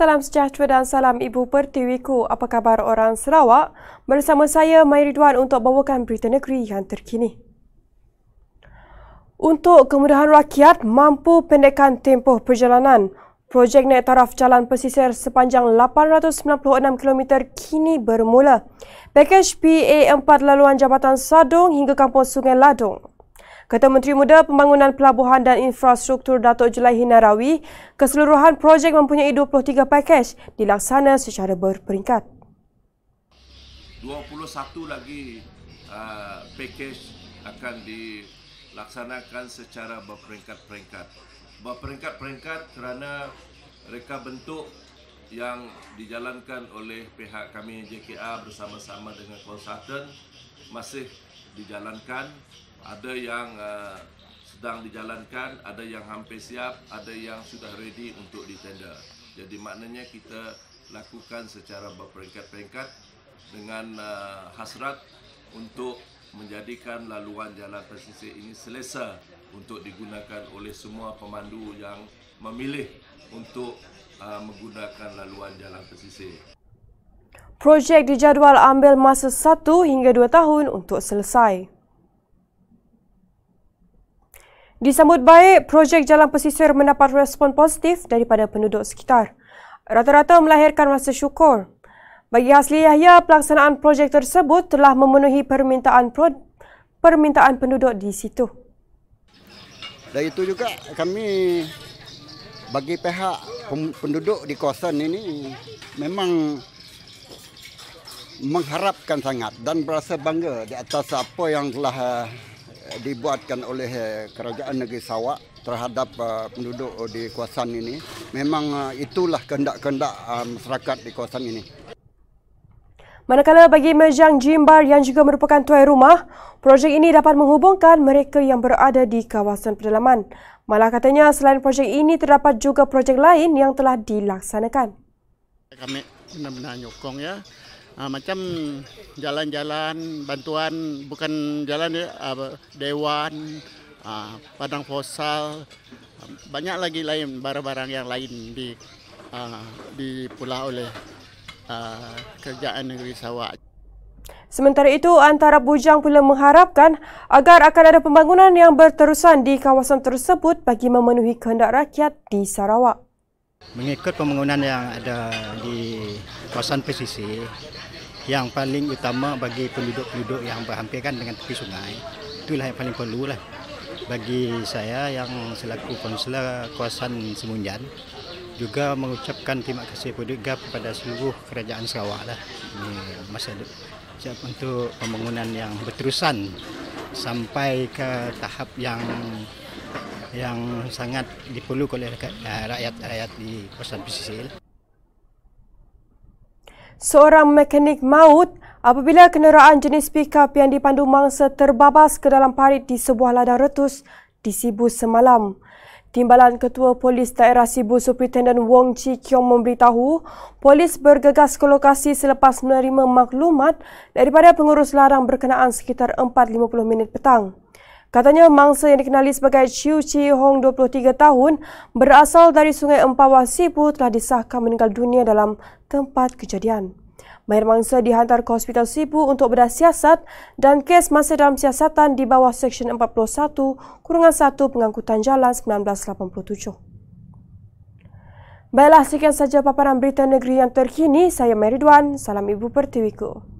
Salam sejahtera dan salam Ibu Pertiwiku. Apa khabar orang Sarawak? Bersama saya, Mai Ridwan untuk bawakan berita negeri yang terkini. Untuk kemudahan rakyat, mampu pendekkan tempoh perjalanan. Projek naik taraf jalan pesisir sepanjang 896 km kini bermula. Pakej PA4 laluan Jabatan Sadong hingga Kampung Sungai Ladong Kata Menteri Muda Pembangunan Pelabuhan dan Infrastruktur Datuk Jelaihi Hinarawi, keseluruhan projek mempunyai 23 pakej dilaksana secara berperingkat. 21 lagi uh, pakej akan dilaksanakan secara berperingkat-peringkat. Berperingkat-peringkat kerana reka bentuk yang dijalankan oleh pihak kami JKA bersama-sama dengan konsultan masih dijalankan ada yang uh, sedang dijalankan, ada yang hampir siap, ada yang sudah ready untuk ditender. Jadi maknanya kita lakukan secara berperingkat-peringkat dengan uh, hasrat untuk menjadikan laluan jalan pesisir ini selesa untuk digunakan oleh semua pemandu yang memilih untuk uh, menggunakan laluan jalan pesisir. Projek dijadual ambil masa satu hingga dua tahun untuk selesai. Disambut baik, projek jalan pesisir mendapat respon positif daripada penduduk sekitar. Rata-rata melahirkan rasa syukur. Bagi Hasli Yahya, pelaksanaan projek tersebut telah memenuhi permintaan pro- permintaan penduduk di situ. Dan itu juga kami bagi pihak penduduk di kawasan ini memang mengharapkan sangat dan berasa bangga di atas apa yang telah dibuatkan oleh eh, kerajaan negeri Sawak terhadap eh, penduduk eh, di kawasan ini memang itulah kendak-kendak masyarakat di kawasan ini. Manakala bagi Mejang Jimbar yang juga merupakan tuai rumah, projek ini dapat menghubungkan mereka yang berada di kawasan pedalaman. Malah katanya selain projek ini terdapat juga projek lain yang telah dilaksanakan. Kami benar-benar nyokong ya uh, macam jalan-jalan bantuan bukan jalan uh, dewan uh, padang fosal uh, banyak lagi lain barang-barang yang lain di uh, di oleh uh, kerajaan negeri Sarawak Sementara itu, antara bujang pula mengharapkan agar akan ada pembangunan yang berterusan di kawasan tersebut bagi memenuhi kehendak rakyat di Sarawak. Mengikut pembangunan yang ada di kawasan pesisir, yang paling utama bagi penduduk-penduduk yang berhampiran dengan tepi sungai, itulah yang paling perlu lah. Bagi saya yang selaku konselor kawasan Semunjan, juga mengucapkan terima kasih kepada kepada seluruh kerajaan Sarawak lah. Ini masa siap untuk pembangunan yang berterusan sampai ke tahap yang yang sangat diperlukan oleh rakyat-rakyat eh, di kawasan pesisir. Seorang mekanik maut apabila kenderaan jenis pick-up yang dipandu mangsa terbabas ke dalam parit di sebuah ladang retus di Sibu semalam. Timbalan Ketua Polis Daerah Sibu Superintendent Wong Chi Kiong memberitahu, polis bergegas ke lokasi selepas menerima maklumat daripada pengurus larang berkenaan sekitar 4.50 minit petang. Katanya mangsa yang dikenali sebagai Chiu Chi Hong 23 tahun berasal dari Sungai Empawah Sipu telah disahkan meninggal dunia dalam tempat kejadian. Mayat mangsa dihantar ke Hospital Sipu untuk bedah siasat dan kes masih dalam siasatan di bawah Seksyen 41 kurungan 1 pengangkutan jalan 1987. Baiklah, sekian saja paparan berita negeri yang terkini. Saya Meridwan. Salam Ibu Pertiwiku.